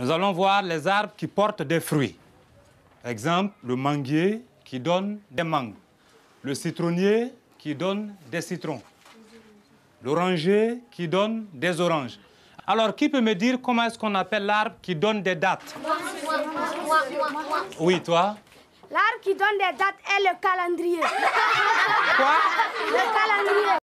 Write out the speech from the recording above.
Nous allons voir les arbres qui portent des fruits. Exemple, le manguier qui donne des mangues, le citronnier qui donne des citrons, l'oranger qui donne des oranges. Alors, qui peut me dire comment est-ce qu'on appelle l'arbre qui donne des dates Oui, toi L'arbre qui donne des dates est le calendrier. Quoi